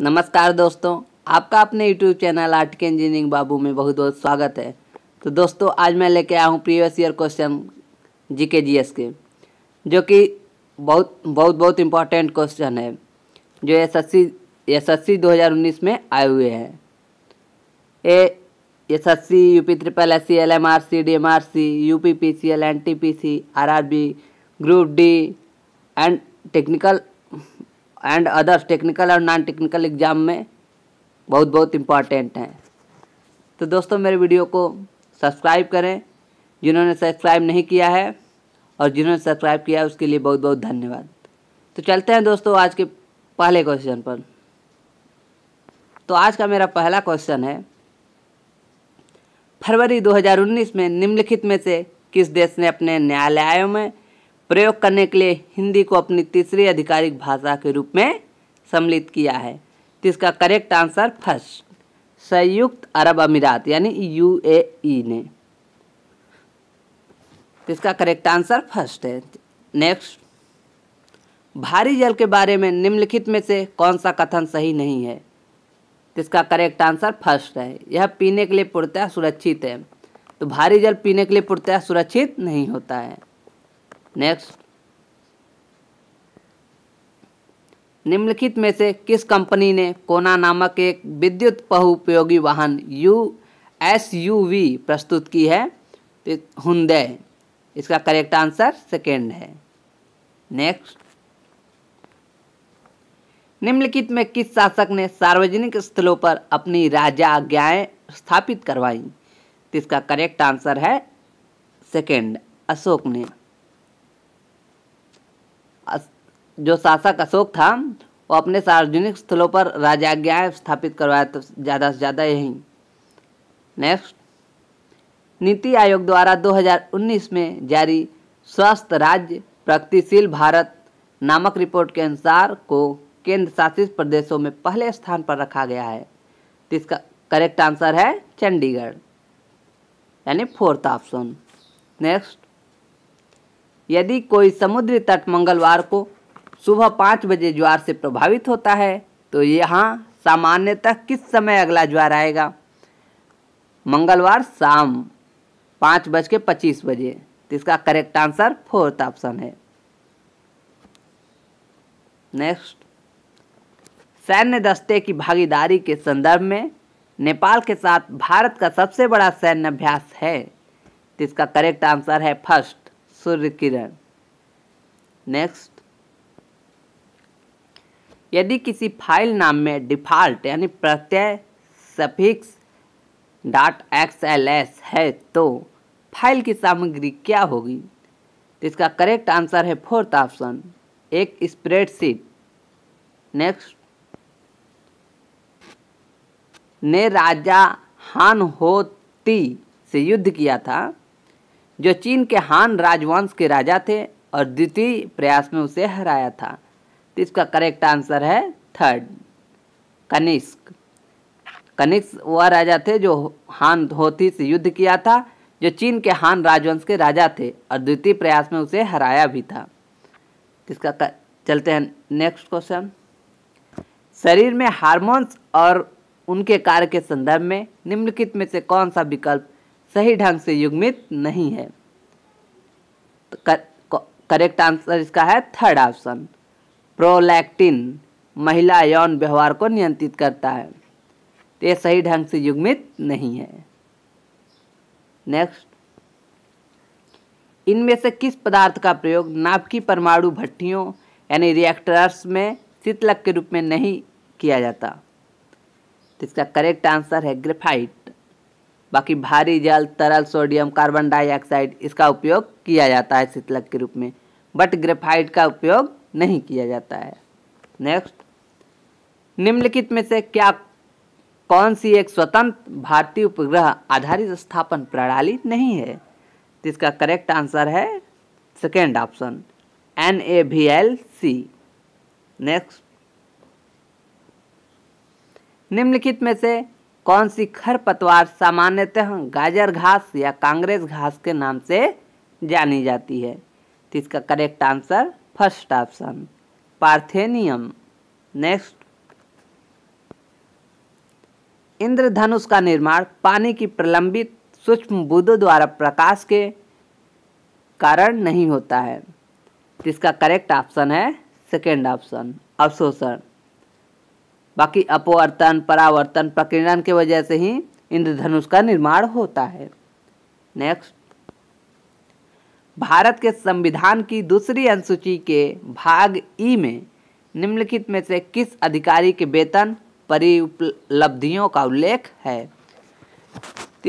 नमस्कार दोस्तों आपका अपने यूट्यूब चैनल आर्ट के इंजीनियरिंग बाबू में बहुत बहुत स्वागत है तो दोस्तों आज मैं लेके आया हूँ प्रीवियस ईयर क्वेश्चन जी के जी एस के जो कि बहुत बहुत बहुत इम्पॉर्टेंट क्वेश्चन है जो S S C S S C दो हज़ार उन्नीस में आए हुए हैं A S S C U P triple S C L M R C D M R C U P P C L N T P C R R B group D and technical and others technical और non technical exam में बहुत बहुत important हैं तो दोस्तों मेरे video को subscribe करें जिन्होंने सब्सक्राइब नहीं किया है और जिन्होंने सब्सक्राइब किया है उसके लिए बहुत बहुत धन्यवाद तो चलते हैं दोस्तों आज के पहले क्वेश्चन पर तो आज का मेरा पहला क्वेश्चन है फरवरी 2019 में निम्नलिखित में से किस देश ने अपने न्यायालयों में प्रयोग करने के लिए हिंदी को अपनी तीसरी आधिकारिक भाषा के रूप में सम्मिलित किया है तो इसका करेक्ट आंसर फर्स्ट संयुक्त अरब अमीरात यानी यूएई e ने तो इसका करेक्ट आंसर फर्स्ट है नेक्स्ट भारी जल के बारे में निम्नलिखित में से कौन सा कथन सही नहीं है इसका करेक्ट आंसर फर्स्ट है यह पीने के लिए पूर्णतः सुरक्षित है तो भारी जल पीने के लिए पूर्णतः सुरक्षित नहीं होता है नेक्स्ट निम्नलिखित में से किस कंपनी ने कोना नामक एक विद्युत बहुपयोगी वाहन यू एस यू वी प्रस्तुत की है हुंदे तो इसका करेक्ट आंसर सेकेंड है नेक्स्ट निम्नलिखित में किस शासक ने सार्वजनिक स्थलों पर अपनी राजा आज्ञाएं स्थापित करवाई तो इसका करेक्ट आंसर है सेकेंड अशोक ने जो शासक अशोक था वो अपने सार्वजनिक स्थलों पर राजाज्ञाएँ स्थापित करवाया तो ज़्यादा से ज़्यादा यही नेक्स्ट नीति आयोग द्वारा 2019 में जारी स्वस्थ राज्य प्रगतिशील भारत नामक रिपोर्ट के अनुसार को केंद्र शासित प्रदेशों में पहले स्थान पर रखा गया है इसका करेक्ट आंसर है चंडीगढ़ यानी फोर्थ ऑप्शन नेक्स्ट यदि कोई समुद्री तट मंगलवार को सुबह पाँच बजे ज्वार से प्रभावित होता है तो यहाँ सामान्यतः किस समय अगला ज्वार आएगा मंगलवार शाम पाँच बज के पच्चीस बजे तो इसका करेक्ट आंसर फोर्थ ऑप्शन है नेक्स्ट सैन्य दस्ते की भागीदारी के संदर्भ में नेपाल के साथ भारत का सबसे बड़ा सैन्य अभ्यास है तो इसका करेक्ट आंसर है फर्स्ट सूर्य किरण नेक्स्ट यदि किसी फाइल नाम में डिफॉल्ट यानी प्रत्यय suffix dot X L S है तो फाइल की सामग्री क्या होगी तो इसका करेक्ट आंसर है फोर्थ ऑप्शन एक स्प्रेडशीट नेक्स्ट ने राजा हान होती से युद्ध किया था जो चीन के हान राजवंश के राजा थे और द्वितीय प्रयास में उसे हराया था तो इसका करेक्ट आंसर है थर्ड कनिष्क कनिष्क वह राजा थे जो हान होती से युद्ध किया था जो चीन के हान राजवंश के राजा थे और द्वितीय प्रयास में उसे हराया भी था इसका कर... चलते हैं नेक्स्ट क्वेश्चन शरीर में हार्मोन्स और उनके कार्य के संदर्भ में निम्नलिखित में से कौन सा विकल्प सही ढंग से युग्मित नहीं है तो करेक्ट आंसर इसका है थर्ड ऑप्शन प्रोलैक्टिन महिला यौन व्यवहार को नियंत्रित करता है तो सही ढंग से युग्मित नहीं है नेक्स्ट इनमें से किस पदार्थ का प्रयोग नाभ की परमाणु भट्टियों यानी रिएक्टर्स में शीतलक के रूप में नहीं किया जाता तो इसका करेक्ट आंसर है ग्रेफाइट बाकी भारी जल तरल सोडियम कार्बन डाइऑक्साइड इसका उपयोग किया जाता है शीतलक के रूप में बट ग्रेफाइट का उपयोग नहीं किया जाता है नेक्स्ट निम्नलिखित में से क्या कौन सी एक स्वतंत्र भारतीय उपग्रह आधारित स्थापन प्रणाली नहीं है जिसका इसका करेक्ट आंसर है second option N A B L C next निम्नलिखित में से कौन सी खरपतवार सामान्यतः गाजर घास या कांग्रेस घास के नाम से जानी जाती है तो इसका correct answer first option parthenium next इंद्रधनुष का निर्माण पानी की प्रलंबित सूक्ष्म बुद्ध द्वारा प्रकाश के कारण नहीं होता है जिसका करेक्ट ऑप्शन है सेकेंड ऑप्शन अवशोषण बाकी अपवर्तन परावर्तन प्रकीर्णन के वजह से ही इंद्रधनुष का निर्माण होता है नेक्स्ट भारत के संविधान की दूसरी अनुसूची के भाग ई में निम्नलिखित में से किस अधिकारी के वेतन परिउपलब्धियों का उल्लेख है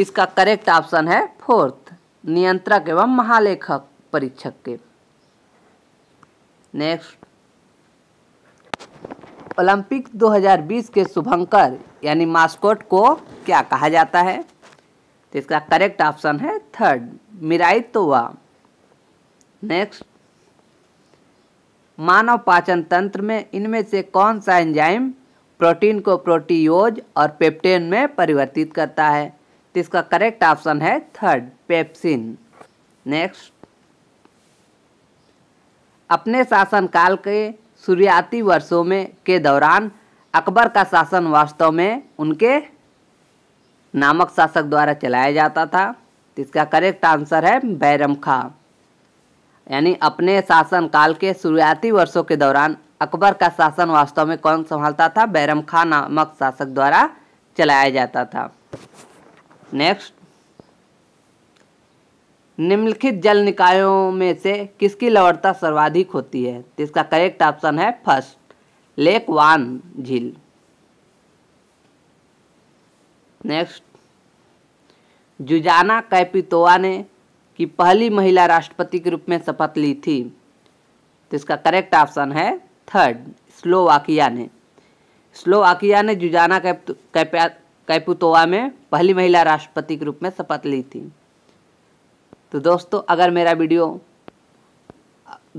इसका करेक्ट ऑप्शन है फोर्थ नियंत्रक एवं महालेखक परीक्षक के नेक्स्ट ओलंपिक 2020 के शुभंकर यानी मास्कोट को क्या कहा जाता है तो इसका करेक्ट ऑप्शन है थर्ड मिराई तो नेक्स्ट मानव पाचन तंत्र में इनमें से कौन सा एंजाइम प्रोटीन को प्रोटीयोज और पेप्टेन में परिवर्तित करता है तो इसका करेक्ट ऑप्शन है थर्ड पेप्सिन नेक्स्ट अपने शासनकाल के शुरुआती वर्षों में के दौरान अकबर का शासन वास्तव में उनके नामक शासक द्वारा चलाया जाता था तो इसका करेक्ट आंसर है बैरम खां यानी अपने शासनकाल के शुरुआती वर्षों के दौरान अकबर का शासन वास्तव में कौन संभालता था बैरम खां नामक शासक द्वारा चलाया जाता था नेक्स्ट निम्नलिखित जल निकायों में से किसकी लवणता सर्वाधिक होती है तो इसका करेक्ट ऑप्शन है फर्स्ट लेक वान झील नेक्स्ट जुजाना कैपितोवा ने की पहली महिला राष्ट्रपति के रूप में शपथ ली थी तो इसका करेक्ट ऑप्शन है थर्ड स्लोवाकिया ने स्लोवाकिया ने जुजाना कैपुतोवा में पहली महिला राष्ट्रपति के रूप में शपथ ली थी तो दोस्तों अगर मेरा वीडियो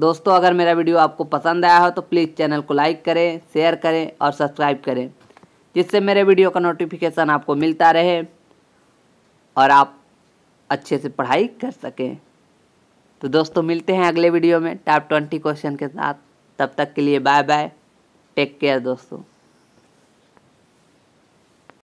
दोस्तों अगर मेरा वीडियो आपको पसंद आया हो तो प्लीज़ चैनल को लाइक करें शेयर करें और सब्सक्राइब करें जिससे मेरे वीडियो का नोटिफिकेशन आपको मिलता रहे और आप अच्छे से पढ़ाई कर सकें तो दोस्तों मिलते हैं अगले वीडियो में टॉप ट्वेंटी क्वेश्चन के साथ तब तक के लिए बाय बाय टेक केयर दोस्तों